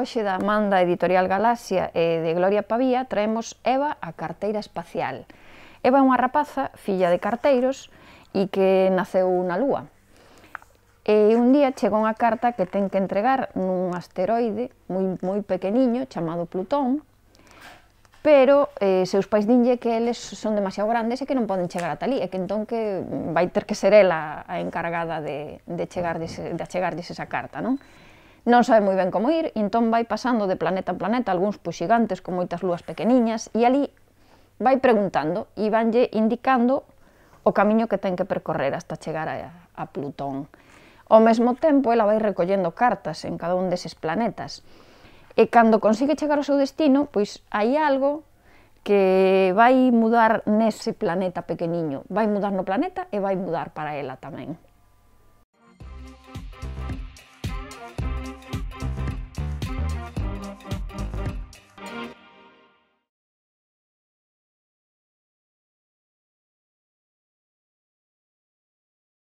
Hoxe da manda editorial Galaxia e de Gloria Pavía traemos Eva a carteira espacial. Eva é unha rapaza, filla de carteiros, e que naceu na Lúa. E un día chega unha carta que ten que entregar nun asteroide moi, moi pequeniño chamado Plutón, pero eh, seus pais dinlle que eles son demasiado grandes e que non poden chegar ata ali, e que entón que vai ter que ser ela a encargada de, de, chegar, de, de achegarlles esa carta, non? non sabe moi ben como ir, e entón vai pasando de planeta en planeta, algúns pois xigantes con moitas lúas pequeniñas, e ali vai preguntando e vanlle indicando o camiño que ten que percorrer hasta chegar a, a Plutón. Ao mesmo tempo, ela vai recollendo cartas en cada un deses planetas. E cando consigue chegar ao seu destino, pois hai algo que vai mudar nese planeta pequeniño. Vai mudar no planeta e vai mudar para ela tamén.